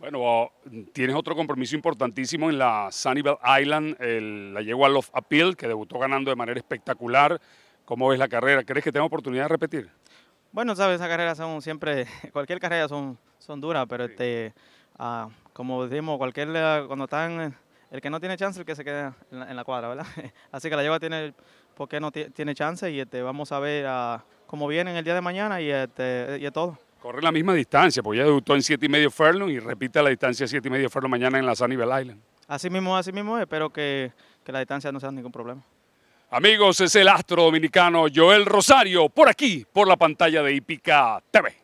Bueno, tienes otro compromiso importantísimo en la Sunnyvale Island, el, la yegua Love Appeal, que debutó ganando de manera espectacular. ¿Cómo ves la carrera? ¿Crees que tenga oportunidad de repetir? Bueno, sabes, esas carreras son siempre, cualquier carrera son, son duras, pero este, ah, como decimos, cualquier, eh, cuando están, eh, el que no tiene chance, el que se queda en la, cuadra, ¿verdad? Así que la yegua tiene, porque no tiene chance y este, vamos a ver ah, cómo viene el día de mañana y, este, y todo. Corre la misma distancia, porque ya debutó en 7 y medio furlong y repite la distancia 7 y medio furlong mañana en la Sunnyvale Island. Así mismo, así mismo, espero que, que la distancia no sea ningún problema. Amigos, es el astro dominicano Joel Rosario, por aquí, por la pantalla de Ipica TV.